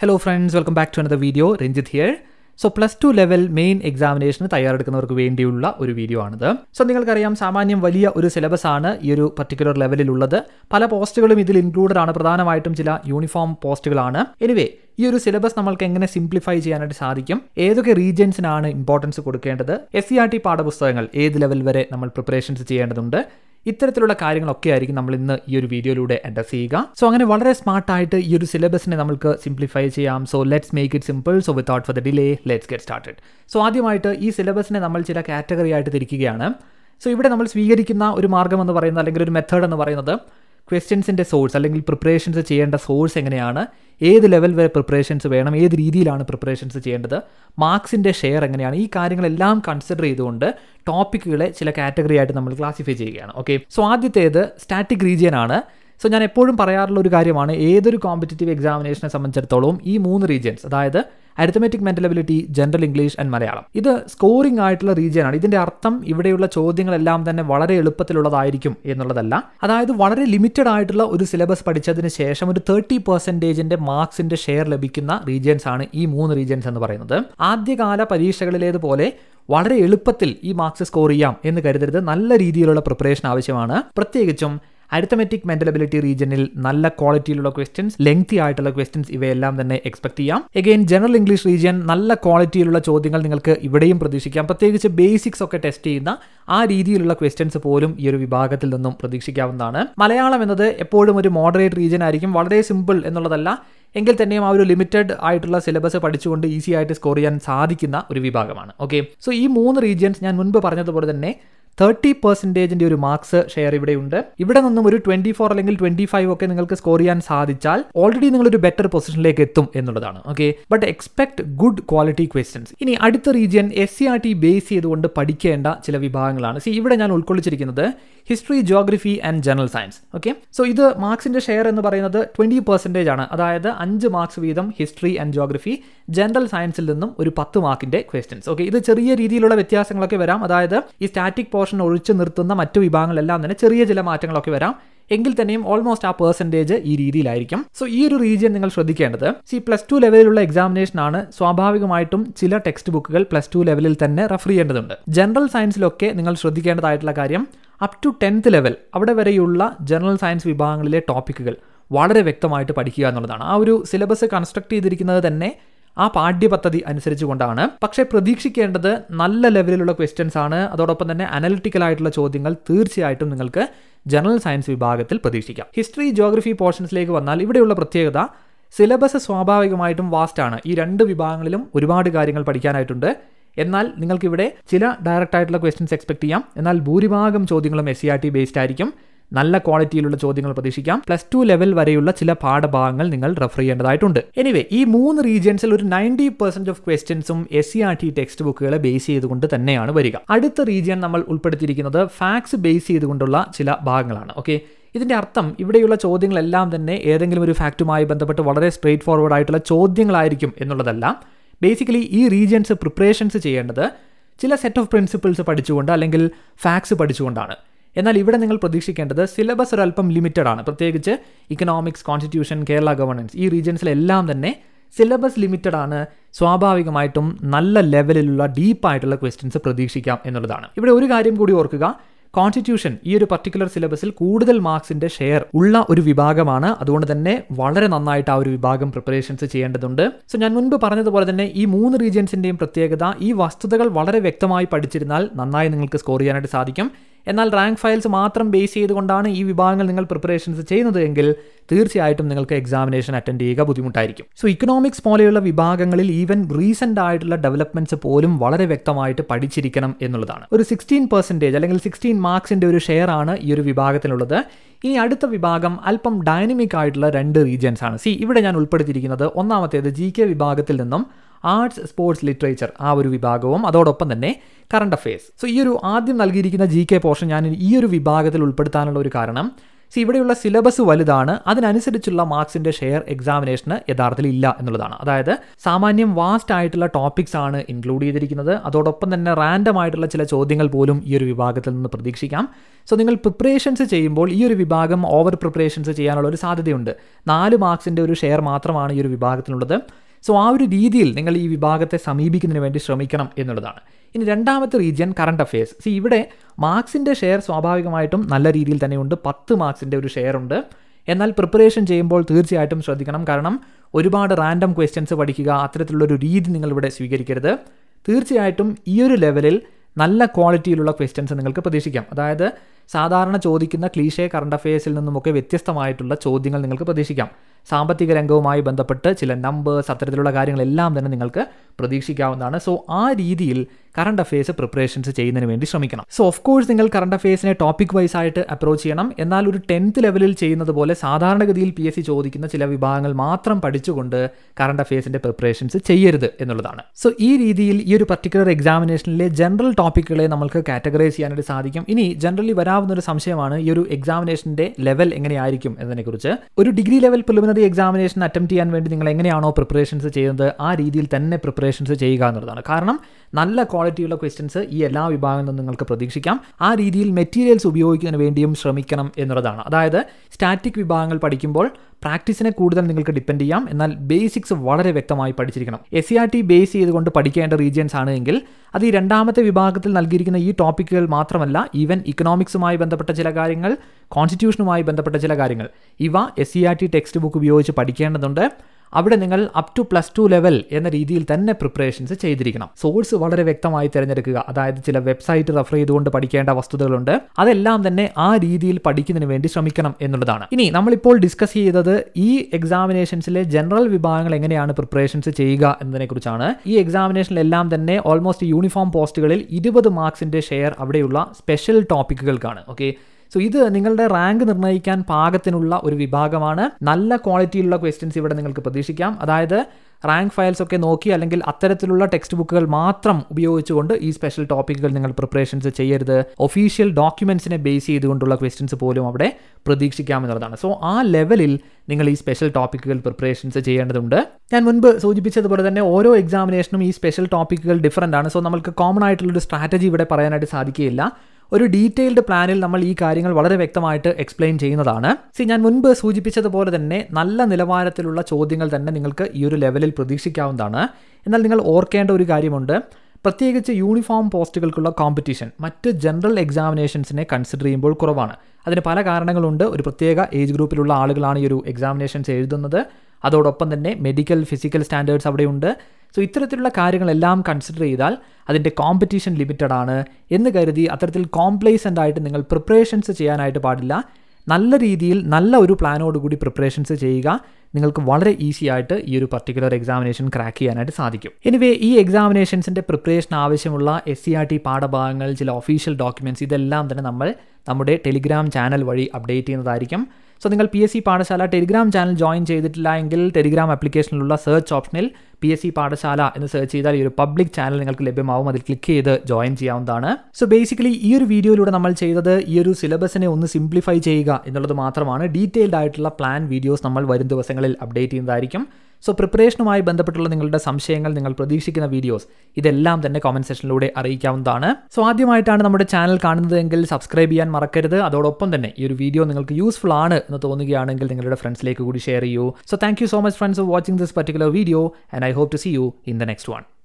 Hello friends welcome back to another video Ranjith here so plus two level main എക്സാമിനേഷന് തയ്യാറെടുക്കുന്നവർക്ക് വേണ്ടിയുള്ള ഒരു video ആണിത് സോ നിങ്ങൾക്കറിയാം സാമാന്യം വലിയ ഒരു സിലബസ് ആണ് ഈ ഒരു പർട്ടിക്കുലർ ലെവലിലുള്ളത് പല പോസ്റ്റുകളും ഇതിൽ ഇൻക്ലൂഡഡ് ആണ് പ്രധാനമായിട്ടും ചില യൂണിഫോം പോസ്റ്റുകളാണ് എനിവേ ഈ ഒരു സിലബസ് നമ്മൾക്ക് എങ്ങനെ സിംപ്ലിഫൈ ചെയ്യാനായിട്ട് സാധിക്കും ഏതൊക്കെ റീജിയൻസിനാണ് ഇമ്പോർട്ടൻസ് കൊടുക്കേണ്ടത് എസ് സി ആർ ടി പാഠപുസ്തകങ്ങൾ ഏത് ലെവൽ വരെ നമ്മൾ പ്രിപ്പറേഷൻസ് ചെയ്യേണ്ടതുണ്ട് ഇത്തരത്തിലുള്ള കാര്യങ്ങളൊക്കെ ആയിരിക്കും നമ്മൾ ഇന്ന് ഈ ഒരു വീഡിയോയിലൂടെ അഡ്രസ് ചെയ്യുക സോ അങ്ങനെ വളരെ സ്മാർട്ടായിട്ട് ഈ ഒരു സിലബസിനെ നമുക്ക് സിംപ്ലിഫൈ ചെയ്യാം so let's make it simple so without for the delay let's get started so ആദ്യമായിട്ട് ഈ സിലബസിനെ നമ്മൾ ചില കാറ്റഗറി ആയിട്ട് തിരിക്കുകയാണ് സോ ഇവിടെ നമ്മൾ സ്വീകരിക്കുന്ന ഒരു മാർഗം എന്ന് പറയുന്നത് അല്ലെങ്കിൽ ഒരു മെത്തേഡ് എന്ന് പറയുന്നത് ക്വസ്റ്റ്യൻസിൻ്റെ സോഴ്സ് അല്ലെങ്കിൽ പ്രിപ്പറേഷൻസ് ചെയ്യേണ്ട സോഴ്സ് എങ്ങനെയാണ് ഏത് ലെവൽ വരെ പ്രിപ്പറേഷൻസ് വേണം ഏത് രീതിയിലാണ് പ്രിപ്പറേഷൻസ് ചെയ്യേണ്ടത് മാർക്സിൻ്റെ ഷെയർ എങ്ങനെയാണ് ഈ കാര്യങ്ങളെല്ലാം കൺസിഡർ ചെയ്തുകൊണ്ട് ടോപ്പിക്കുകളെ ചില കാറ്റഗറി ആയിട്ട് നമ്മൾ ക്ലാസിഫൈ ചെയ്യുകയാണ് ഓക്കെ സോ ആദ്യത്തേത് സ്റ്റാറ്റിക് റീജിയൻ ആണ് സോ ഞാൻ എപ്പോഴും പറയാറുള്ള ഒരു കാര്യമാണ് ഏതൊരു കോമ്പറ്റേറ്റീവ് എക്സാമിനേഷനെ സംബന്ധിച്ചിടത്തോളം ഈ മൂന്ന് റീജിയൻസ് അതായത് arithmetic mental ability general English and Malayalam ഇത് സ്കോറിംഗ് ആയിട്ടുള്ള ആണ് ഇതിന്റെ അർത്ഥം ഇവിടെയുള്ള ചോദ്യങ്ങളെല്ലാം തന്നെ വളരെ എളുപ്പത്തിലുള്ളതായിരിക്കും എന്നുള്ളതല്ല അതായത് വളരെ ലിമിറ്റഡ് ആയിട്ടുള്ള ഒരു സിലബസ് പഠിച്ചതിന് ശേഷം ഒരു തേർട്ടി പെർസെന്റേജിന്റെ മാർക്സിന്റെ ഷെയർ ലഭിക്കുന്ന റീജിയൻസ് ആണ് ഈ മൂന്ന് റീജിയൻസ് എന്ന് പറയുന്നത് ആദ്യകാല പരീക്ഷകളിലേതുപോലെ വളരെ എളുപ്പത്തിൽ ഈ മാർക്സ് സ്കോർ ചെയ്യാം എന്ന് കരുതരുത് നല്ല രീതിയിലുള്ള പ്രിപ്പറേഷൻ ആവശ്യമാണ് പ്രത്യേകിച്ചും അരിത്തമെറ്റിക് മെന്റൽ അബിലിറ്റി റീജിയനിൽ നല്ല ക്വാളിറ്റിയിലുള്ള ക്വസ്റ്റ്യൻസ് ലെങ്തി ആയിട്ടുള്ള ക്വസ്റ്റ്യൻസ് ഇവയെല്ലാം തന്നെ എക്സ്പെക്ട് ചെയ്യാം എഗെയിൻ ജനറൽ ഇംഗ്ലീഷ് റീജിയൻ നല്ല ക്വാളിറ്റിയിലുള്ള ചോദ്യങ്ങൾ നിങ്ങൾക്ക് ഇവിടെയും പ്രതീക്ഷിക്കാം പ്രത്യേകിച്ച് ബേസിക്സ് ഒക്കെ ടെസ്റ്റ് ചെയ്യുന്ന ആ രീതിയിലുള്ള ക്വസ്റ്റ്യൻസ് പോലും ഈ ഒരു വിഭാഗത്തിൽ നിന്നും പ്രതീക്ഷിക്കാവുന്നതാണ് മലയാളം എന്നത് എപ്പോഴും ഒരു മോഡറേറ്റ് റീജിയൻ ആയിരിക്കും വളരെ സിമ്പിൾ എന്നുള്ളതല്ല എങ്കിൽ തന്നെയും ആ ഒരു ലിമിറ്റഡ് ആയിട്ടുള്ള സിലബസ് പഠിച്ചുകൊണ്ട് ഈസി ആയിട്ട് സ്കോർ ചെയ്യാൻ സാധിക്കുന്ന ഒരു വിഭാഗമാണ് ഓക്കെ സോ ഈ മൂന്ന് റീജിയൻസ് ഞാൻ മുൻപ് പറഞ്ഞതുപോലെ തന്നെ തേർട്ടി പെർസെൻറ്റേജിൻ്റെ ഒരു മാർക്സ് ഷെയർ ഇവിടെ ഉണ്ട് ഇവിടെ നിന്നും ഒരു ട്വൻറ്റി ഫോർ അല്ലെങ്കിൽ ട്വൻറ്റി ഫൈവ് ഒക്കെ നിങ്ങൾക്ക് സ്കോർ ചെയ്യാൻ സാധിച്ചാൽ ഓൾറെഡി നിങ്ങളൊരു ബെറ്റർ പൊസിഷനിലേക്ക് എത്തും എന്നുള്ളതാണ് okay but expect good quality questions ഇനി അടുത്ത region S C R T base ചെയ്തുകൊണ്ട് പഠിക്കേണ്ട ചില വിഭാഗങ്ങളാണ് സി ഇവിടെ ഞാൻ ഉൾക്കൊള്ളിച്ചിരിക്കുന്നത് history geography and general science okay so ഇത് മാർക്സിന്റെ ഷെയർ എന്ന് പറയുന്നത് ട്വന്റി പെർസെൻറ്റേജ് ആണ് അതായത് അഞ്ച് മാർക്സ് വീതം ഹിസ്റ്ററി ആൻഡ് ജോഗ്രഫി ജനറൽ സയൻസിൽ നിന്നും ഒരു പത്ത് മാർക്കിന്റെ ക്വസ്റ്റ്യൻസ് ഓക്കെ ഇത് ചെറിയ രീതിയിലുള്ള വ്യത്യാസങ്ങളൊക്കെ വരാം അതായത് ഈ സ്റ്റാറ്റിക് പോർഷൻ ഒഴിച്ചു നിർത്തുന്ന മറ്റു വിഭാഗങ്ങളെല്ലാം തന്നെ ചെറിയ ചില മാറ്റങ്ങളൊക്കെ വരാം എങ്കിൽ തന്നെയും ഓൾമോസ്റ്റ് ആ പെർസെൻറ്റേജ് ഈ രീതിയിലായിരിക്കും സോ ഈ ഒരു റീജിയൻ നിങ്ങൾ ശ്രദ്ധിക്കേണ്ടത് സി പ്ലസ് ടു ലെവലിലുള്ള എക്സാമിനേഷൻ ആണ് സ്വാഭാവികമായിട്ടും ചില ടെക്സ്റ്റ് ബുക്കുകൾ പ്ലസ് ടു ലെവലിൽ തന്നെ റെഫർ ചെയ്യേണ്ടതുണ്ട് ജനറൽ സയൻസിലൊക്കെ നിങ്ങൾ ശ്രദ്ധിക്കേണ്ടതായിട്ടുള്ള കാര്യം അപ് ടു ടെൻത്ത് ലെവൽ അവിടെ വരെയുള്ള ജനറൽ സയൻസ് വിഭാഗങ്ങളിലെ ടോപ്പിക്കുകൾ വളരെ വ്യക്തമായിട്ട് പഠിക്കുക എന്നുള്ളതാണ് ആ ഒരു സിലബസ് കൺസ്ട്രക്ട് ചെയ്തിരിക്കുന്നത് തന്നെ ആ പാഠ്യപദ്ധതി അനുസരിച്ചുകൊണ്ടാണ് പക്ഷേ പ്രതീക്ഷിക്കേണ്ടത് നല്ല ലെവലിലുള്ള ക്വസ്റ്റ്യൻസ് ആണ് അതോടൊപ്പം തന്നെ അനലിറ്റിക്കലായിട്ടുള്ള ചോദ്യങ്ങൾ തീർച്ചയായിട്ടും നിങ്ങൾക്ക് ജനറൽ സയൻസ് വിഭാഗത്തിൽ പ്രതീക്ഷിക്കാം ഹിസ്റ്ററി ജോഗ്രഫി പോർഷൻസിലേക്ക് വന്നാൽ ഇവിടെയുള്ള പ്രത്യേകത സിലബസ് സ്വാഭാവികമായിട്ടും വാസ്റ്റാണ് ഈ രണ്ട് വിഭാഗങ്ങളിലും ഒരുപാട് കാര്യങ്ങൾ പഠിക്കാനായിട്ടുണ്ട് എന്നാൽ നിങ്ങൾക്കിവിടെ ചില ഡയറക്റ്റ് ആയിട്ടുള്ള ക്വസ്റ്റ്യൻസ് എക്സ്പെക്ട് ചെയ്യാം എന്നാൽ ഭൂരിഭാഗം ചോദ്യങ്ങളും S C R T based ആയിരിക്കും നല്ല ക്വാളിറ്റിയിലുള്ള ചോദ്യങ്ങൾ പ്രതീക്ഷിക്കാം പ്ലസ് ടു ലെവൽ വരെയുള്ള ചില പാഠഭാഗങ്ങൾ നിങ്ങൾ റെഫർ ചെയ്യേണ്ടതായിട്ടുണ്ട് എനിവേ ഈ മൂന്ന് റീജിയൻസിൽ ഒരു നയൻറ്റി പെർസെന്റ് ഓഫ് ക്വസ്റ്റ്യൻസും S C R T text ബുക്കുകളെ ബേസ് ചെയ്തുകൊണ്ട് തന്നെയാണ് വരിക അടുത്ത റീജിയൻ നമ്മൾ ഉൾപ്പെടുത്തിയിരിക്കുന്നത് ഫാക്സ് ബേസ് ചെയ്തുകൊണ്ടുള്ള ചില ഭാഗങ്ങളാണ് ഓക്കെ ഇതിൻ്റെ അർത്ഥം ഇവിടെയുള്ള ചോദ്യങ്ങളെല്ലാം തന്നെ ഏതെങ്കിലും ഒരു ഫാക്റ്റുമായി ബന്ധപ്പെട്ട് വളരെ സ്ട്രെയിറ്റ് ഫോർവേഡ് ആയിട്ടുള്ള ചോദ്യങ്ങളായിരിക്കും എന്നുള്ളതല്ല ബേസിക്കലി ഈ റീജിയൻസ് പ്രിപ്പറേഷൻസ് ചെയ്യേണ്ടത് ചില സെറ്റ് ഓഫ് പ്രിൻസിപ്പിൾസ് പഠിച്ചുകൊണ്ട് അല്ലെങ്കിൽ ഫാക്സ് പഠിച്ചുകൊണ്ടാണ് എന്നാൽ ഇവിടെ നിങ്ങൾ പ്രതീക്ഷിക്കേണ്ടത് സിലബസ് ഒരല്പം ലിമിറ്റഡ് ആണ് പ്രത്യേകിച്ച് ഇക്കണോമിക്സ് കോൺസ്റ്റിറ്റ്യൂഷൻ കേരള ഗവർണൻസ് ഈ റീജിയൻസിലെല്ലാം തന്നെ സിലബസ് ലിമിറ്റഡ് ആണ് സ്വാഭാവികമായിട്ടും നല്ല ലെവലിലുള്ള ഡീപ്പായിട്ടുള്ള ക്വസ്റ്റ്യൻസ് പ്രതീക്ഷിക്കാം എന്നുള്ളതാണ് ഇവിടെ ഒരു കാര്യം കൂടി ഓർക്കുക കോൺസ്റ്റിറ്റ്യൂഷൻ ഈ ഒരു പർട്ടിക്കുലർ സിലബസിൽ കൂടുതൽ മാർക്സിന്റെ ഷെയർ ഉള്ള ഒരു വിഭാഗമാണ് അതുകൊണ്ട് തന്നെ വളരെ നന്നായിട്ട് ആ ഒരു വിഭാഗം പ്രിപ്പറേഷൻസ് ചെയ്യേണ്ടതുണ്ട് സോ ഞാൻ മുൻപ് പറഞ്ഞതുപോലെ തന്നെ ഈ മൂന്ന് റീജിയൻസിന്റെയും പ്രത്യേകത ഈ വസ്തുതകൾ വളരെ വ്യക്തമായി പഠിച്ചിരുന്നാൽ നന്നായി നിങ്ങൾക്ക് സ്കോർ ചെയ്യാനായിട്ട് സാധിക്കും എന്നാൽ റാങ്ക് ഫയൽസ് മാത്രം ബേസ് ചെയ്തുകൊണ്ടാണ് ഈ വിഭാഗങ്ങൾ നിങ്ങൾ പ്രിപ്പറേഷൻസ് ചെയ്യുന്നത് എങ്കിൽ തീർച്ചയായിട്ടും നിങ്ങൾക്ക് എക്സാമിനേഷൻ അറ്റൻഡ് ചെയ്യുക ബുദ്ധിമുട്ടായിരിക്കും സോ ഇക്കണോമിക്സ് പോലെയുള്ള വിഭാഗങ്ങളിൽ ഈവൻ റീസെൻ്റ് ആയിട്ടുള്ള ഡെവലപ്മെൻറ്റ്സ് പോലും വളരെ വ്യക്തമായിട്ട് പഠിച്ചിരിക്കണം എന്നുള്ളതാണ് ഒരു സിക്സ്റ്റീൻ അല്ലെങ്കിൽ സിക്സ്റ്റീൻ മാർക്സിൻ്റെ ഒരു ഷെയർ ആണ് ഈ ഒരു വിഭാഗത്തിലുള്ളത് ഇനി അടുത്ത വിഭാഗം അല്പം ഡൈനമിക് ആയിട്ടുള്ള രണ്ട് റീജിയൻസ് ആണ് സി ഇവിടെ ഞാൻ ഉൾപ്പെടുത്തിയിരിക്കുന്നത് ഒന്നാമത്തേത് ജി വിഭാഗത്തിൽ നിന്നും ആർട്സ് സ്പോർട്സ് ലിറ്ററേച്ചർ ആ ഒരു വിഭാഗവും അതോടൊപ്പം തന്നെ കറണ്ട് അഫയേഴ്സ് സോ ഈ ഒരു ആദ്യം നൽകിയിരിക്കുന്ന ജി കെ പോർഷൻ ഞാൻ ഈ ഒരു വിഭാഗത്തിൽ ഉൾപ്പെടുത്താനുള്ള ഒരു കാരണം സി ഇവിടെയുള്ള സിലബസ് വലുതാണ് അതിനനുസരിച്ചുള്ള മാർക്സിന്റെ ഷെയർ എക്സാമിനേഷന് യഥാർത്ഥത്തിൽ ഇല്ല എന്നുള്ളതാണ് അതായത് സാമാന്യം വാസ്റ്റ് ആയിട്ടുള്ള ടോപ്പിക്സ് ആണ് ഇൻക്ലൂഡ് ചെയ്തിരിക്കുന്നത് അതോടൊപ്പം തന്നെ റാൻഡം ആയിട്ടുള്ള ചില ചോദ്യങ്ങൾ പോലും ഈ ഒരു വിഭാഗത്തിൽ നിന്ന് പ്രതീക്ഷിക്കാം സോ നിങ്ങൾ പ്രിപ്പറേഷൻസ് ചെയ്യുമ്പോൾ ഈ ഒരു വിഭാഗം ഓവർ പ്രിപ്പറേഷൻസ് ചെയ്യാനുള്ള ഒരു സാധ്യതയുണ്ട് നാല് മാർക്സിന്റെ ഒരു ഷെയർ മാത്രമാണ് ഈ ഒരു വിഭാഗത്തിനുള്ളത് സോ ആ ഒരു രീതിയിൽ നിങ്ങൾ ഈ വിഭാഗത്തെ സമീപിക്കുന്നതിന് വേണ്ടി ശ്രമിക്കണം എന്നുള്ളതാണ് ഇനി രണ്ടാമത്തെ റീജിയൻ കറണ്ട് അഫയേഴ്സ് സി ഇവിടെ മാർക്സിൻ്റെ ഷെയർ സ്വാഭാവികമായിട്ടും നല്ല രീതിയിൽ തന്നെയുണ്ട് പത്ത് മാർക്സിൻ്റെ ഒരു ഷെയർ ഉണ്ട് എന്നാൽ പ്രിപ്പറേഷൻ ചെയ്യുമ്പോൾ തീർച്ചയായിട്ടും ശ്രദ്ധിക്കണം കാരണം ഒരുപാട് റാൻഡം ക്വസ്റ്റ്യൻസ് പഠിക്കുക അത്തരത്തിലുള്ളൊരു രീതി നിങ്ങൾ ഇവിടെ സ്വീകരിക്കരുത് തീർച്ചയായിട്ടും ഈ ഒരു ലെവലിൽ നല്ല ക്വാളിറ്റിയിലുള്ള ക്വസ്റ്റ്യൻസ് നിങ്ങൾക്ക് പ്രതീക്ഷിക്കാം അതായത് സാധാരണ ചോദിക്കുന്ന ക്ലീഷേ കറണ്ട് അഫയേഴ്സിൽ നിന്നുമൊക്കെ വ്യത്യസ്തമായിട്ടുള്ള ചോദ്യങ്ങൾ നിങ്ങൾക്ക് പ്രതീക്ഷിക്കാം സാമ്പത്തിക രംഗവുമായി ബന്ധപ്പെട്ട് ചില നമ്പേഴ്സ് അത്തരത്തിലുള്ള കാര്യങ്ങളെല്ലാം തന്നെ നിങ്ങൾക്ക് പ്രതീക്ഷിക്കാവുന്നതാണ് സോ ആ രീതിയിൽ കറണ്ട് അഫയേഴ്സ് പ്രിപ്പറേഷൻസ് ചെയ്യുന്നതിന് വേണ്ടി ശ്രമിക്കണം സോ ഓഫ് കോഴ്സ് നിങ്ങൾ കറണ്ട് അഫയേഴ്സിനെ ടോപ്പിക് വൈസ് ആയിട്ട് അപ്രോച്ച് ചെയ്യണം എന്നാൽ ഒരു ടെൻത്ത് ലെവലിൽ ചെയ്യുന്നത് പോലെ സാധാരണഗതിയിൽ പി എസ് സി ചോദിക്കുന്ന ചില വിഭാഗങ്ങൾ മാത്രം പഠിച്ചുകൊണ്ട് കറണ്ട് അഫയേഴ്സിന്റെ പ്രിപ്പറേഷൻസ് ചെയ്യരുത് എന്നുള്ളതാണ് സോ ഈ രീതിയിൽ ഈ ഒരു പർട്ടിക്കുലർ എക്സാമിനേഷനിലെ ജനറൽ ടോപ്പിക്കുകളെ നമുക്ക് കാറ്റഗറൈസ് ചെയ്യാനായിട്ട് സാധിക്കും ഇനി ജനറലി വരാവുന്ന ഒരു സംശയമാണ് ഈ ഒരു എക്സാമിനേഷന്റെ ലെവൽ എങ്ങനെയായിരിക്കും എന്നതിനെക്കുറിച്ച് ഒരു degree level preliminary examination attempt ചെയ്യാൻ വേണ്ടി നിങ്ങൾ എങ്ങനെയാണോ പ്രിപ്പറേഷൻസ് ചെയ്യുന്നത് ആ രീതിയിൽ തന്നെ പ്രിപ്പറേഷൻസ് ചെയ്യുക എന്നുള്ളതാണ് കാരണം നല്ല ക്വാളിറ്റിയുള്ള ക്വസ്റ്റ്യൻസ് ഈ എല്ലാ വിഭാഗങ്ങളിൽ നിന്നും നിങ്ങൾക്ക് പ്രതീക്ഷിക്കാം ആ രീതിയിൽ മെറ്റീരിയൽസ് ഉപയോഗിക്കുന്നതിന് വേണ്ടിയും ശ്രമിക്കണം എന്നുള്ളതാണ് അതായത് സ്റ്റാറ്റിക് വിഭാഗങ്ങൾ പഠിക്കുമ്പോൾ പ്രാക്ടീസിനെ കൂടുതൽ നിങ്ങൾക്ക് ഡിപ്പെൻഡ് ചെയ്യാം എന്നാൽ ബേസിക്സ് വളരെ വ്യക്തമായി പഠിച്ചിരിക്കണം S C R T base ചെയ്തുകൊണ്ട് പഠിക്കേണ്ട റീജിയൻസ് ആണ് എങ്കിൽ അത് ഈ രണ്ടാമത്തെ വിഭാഗത്തിൽ നൽകിയിരിക്കുന്ന ഈ ടോപ്പിക്കുകൾ മാത്രമല്ല ഈവൻ ഇക്കണോമിക്സുമായി ബന്ധപ്പെട്ട ചില കാര്യങ്ങൾ കോൺസ്റ്റിറ്റ്യൂഷനുമായി ബന്ധപ്പെട്ട ചില കാര്യങ്ങൾ ഇവ S C R T text book ഉപയോഗിച്ച് പഠിക്കേണ്ടതുണ്ട് അവിടെ നിങ്ങൾ up to plus two level എന്ന രീതിയിൽ തന്നെ പ്രിപ്പറേഷൻസ് ചെയ്തിരിക്കണം സോഴ്സ് വളരെ വ്യക്തമായി തിരഞ്ഞെടുക്കുക അതായത് ചില വെബ്സൈറ്റ് റെഫർ ചെയ്തുകൊണ്ട് പഠിക്കേണ്ട വസ്തുതകളുണ്ട് അതെല്ലാം തന്നെ ആ രീതിയിൽ പഠിക്കുന്നതിന് വേണ്ടി ശ്രമിക്കണം എന്നുള്ളതാണ് ഇനി നമ്മളിപ്പോൾ ഡിസ്കസ് ചെയ്തത് ഈ എക്സാമിനേഷൻസിലെ ജനറൽ വിഭാഗങ്ങൾ എങ്ങനെയാണ് പ്രിപ്പറേഷൻസ് ചെയ്യുക എന്നതിനെക്കുറിച്ചാണ് ഈ എക്സാമിനേഷനിലെല്ലാം തന്നെ ഓൾമോസ്റ്റ് യൂണിഫോം പോസ്റ്റുകളിൽ ഇരുപത് മാർക്സിന്റെ ഷെയർ അവിടെയുള്ള സ്പെഷ്യൽ ടോപ്പിക്കുകൾക്കാണ് ഓക്കെ സോ ഇത് നിങ്ങളുടെ റാങ്ക് നിർണ്ണയിക്കാൻ പാകത്തിനുള്ള ഒരു വിഭാഗമാണ് നല്ല ക്വാളിറ്റിയിലുള്ള ക്വസ്റ്റ്യൻസ് ഇവിടെ നിങ്ങൾക്ക് പ്രതീക്ഷിക്കാം അതായത് റാങ്ക് ഫയൽസ് ഒക്കെ നോക്കി അല്ലെങ്കിൽ അത്തരത്തിലുള്ള ടെക്സ്റ്റ് ബുക്കുകൾ മാത്രം ഉപയോഗിച്ചുകൊണ്ട് ഈ സ്പെഷ്യൽ ടോപ്പിക്കുകൾ നിങ്ങൾ പ്രിപ്പറേഷൻസ് ചെയ്യരുത് ഒഫീഷ്യൽ ഡോക്യുമെന്റ്സിനെ ബേസ് ചെയ്തുകൊണ്ടുള്ള ക്വസ്റ്റ്യൻസ് പോലും അവിടെ പ്രതീക്ഷിക്കാം എന്നുള്ളതാണ് സോ ആ ലെവലിൽ നിങ്ങൾ ഈ സ്പെഷ്യൽ ടോപ്പിക്കുകൾ പ്രിപ്പറേഷൻസ് ചെയ്യേണ്ടതുണ്ട് ഞാൻ മുൻപ് സൂചിപ്പിച്ചതുപോലെ തന്നെ ഓരോ എക്സാമിനേഷനും ഈ സ്പെഷ്യൽ ടോപ്പിക്കുകൾ ഡിഫറൻ്റ് ആണ് സോ നമുക്ക് കോമൺ ആയിട്ടുള്ളൊരു സ്ട്രാറ്റജി ഇവിടെ പറയാനായിട്ട് സാധിക്കുകയില്ല ഒരു ഡീറ്റെയിൽഡ് പ്ലാനിൽ നമ്മൾ ഈ കാര്യങ്ങൾ വളരെ വ്യക്തമായിട്ട് എക്സ്പ്ലെയിൻ ചെയ്യുന്നതാണ് സി ഞാൻ മുൻപ് സൂചിപ്പിച്ചതുപോലെ തന്നെ നല്ല നിലവാരത്തിലുള്ള ചോദ്യങ്ങൾ തന്നെ നിങ്ങൾക്ക് ഈ ഒരു ലെവലിൽ പ്രതീക്ഷിക്കാവുന്നതാണ് എന്നാൽ നിങ്ങൾ ഓർക്കേണ്ട ഒരു കാര്യമുണ്ട് പ്രത്യേകിച്ച് യൂണിഫോം പോസ്റ്റുകൾക്കുള്ള കോമ്പറ്റീഷൻ മറ്റ് ജനറൽ എക്സാമിനേഷൻസിനെ കൺസിഡർ ചെയ്യുമ്പോൾ കുറവാണ് അതിന് പല കാരണങ്ങളുണ്ട് ഒരു പ്രത്യേക ഏജ് ഗ്രൂപ്പിലുള്ള ആളുകളാണ് ഈ ഒരു എക്സാമിനേഷൻസ് എഴുതുന്നത് അതോടൊപ്പം തന്നെ മെഡിക്കൽ ഫിസിക്കൽ സ്റ്റാൻഡേർഡ്സ് അവിടെയുണ്ട് സോ ഇത്തരത്തിലുള്ള കാര്യങ്ങളെല്ലാം കൺസിഡർ ചെയ്താൽ അതിൻ്റെ കോമ്പറ്റീഷൻ ലിമിറ്റഡ് ആണ് എന്ന് കരുതി അത്തരത്തിൽ കോംപ്ലേസൻ്റ് ആയിട്ട് നിങ്ങൾ പ്രിപ്പറേഷൻസ് ചെയ്യാനായിട്ട് പാടില്ല നല്ല രീതിയിൽ നല്ല ഒരു പ്ലാനോടുകൂടി പ്രിപ്പറേഷൻസ് ചെയ്യുക നിങ്ങൾക്ക് വളരെ ഈസി ആയിട്ട് ഈ ഒരു പർട്ടിക്കുലർ എക്സാമിനേഷൻ ക്രാക്ക് ചെയ്യാനായിട്ട് സാധിക്കും എനിവേ ഈ എക്സാമിനേഷൻസിൻ്റെ പ്രിപ്പറേഷൻ ആവശ്യമുള്ള എസ് സി ആർ ടി പാഠഭാഗങ്ങൾ ചില ഒഫീഷ്യൽ ഡോക്യുമെൻറ്റ്സ് ഇതെല്ലാം തന്നെ നമ്മൾ നമ്മുടെ ടെലിഗ്രാം ചാനൽ വഴി അപ്ഡേറ്റ് ചെയ്യുന്നതായിരിക്കും സോ നിങ്ങൾ P S C Pathashala telegram channel join ചെയ്തിട്ടില്ല എങ്കിൽ ടെലിഗ്രാം ആപ്ലിക്കേഷനിലുള്ള സെർച്ച് ഓപ്ഷനിൽ പി എസ് സി പാഠശാല എന്ന് സെർച്ച് ചെയ്താൽ ഈ ഒരു പബ്ലിക് ചാനൽ നിങ്ങൾക്ക് ലഭ്യമാവും അതിൽ ക്ലിക്ക് ചെയ്ത് ജോയിൻ ചെയ്യാവുന്നതാണ് സോ ബേസിക്കലി ഈ ഒരു വീഡിയോയിലൂടെ നമ്മൾ ചെയ്തത് ഈ ഒരു സിലബസിനെ ഒന്ന് സിംപ്ലിഫൈ ചെയ്യുക എന്നുള്ളത് മാത്രമാണ് ഡീറ്റെയിൽഡ് ആയിട്ടുള്ള പ്ലാൻ വീഡിയോസ് നമ്മൾ വരും ദിവസങ്ങളിൽ അപ്ഡേറ്റ് ചെയ്യുന്നതായിരിക്കും സോ പ്രിപ്പറേഷനുമായി ബന്ധപ്പെട്ടുള്ള നിങ്ങളുടെ സംശയങ്ങൾ നിങ്ങൾ പ്രതീക്ഷിക്കുന്ന വീഡിയോസ് ഇതെല്ലാം തന്നെ കമന്റ് സെക്ഷനിലൂടെ അറിയിക്കാവുന്നതാണ് സോ ആദ്യമായിട്ടാണ് നമ്മുടെ ചാനൽ കാണുന്നതെങ്കിൽ സബ്സ്ക്രൈബ് ചെയ്യാൻ മറക്കരുത് അതോടൊപ്പം തന്നെ ഈ ഒരു വീഡിയോ നിങ്ങൾക്ക് യൂസ്ഫുൾ ആണ് എന്ന് തോന്നുകയാണെങ്കിൽ നിങ്ങളുടെ ഫ്രണ്ട്സിലേക്ക് കൂടി ഷെയർ ചെയ്യൂ so thank so much friends for watching this particular video and I hope to see you in the next one.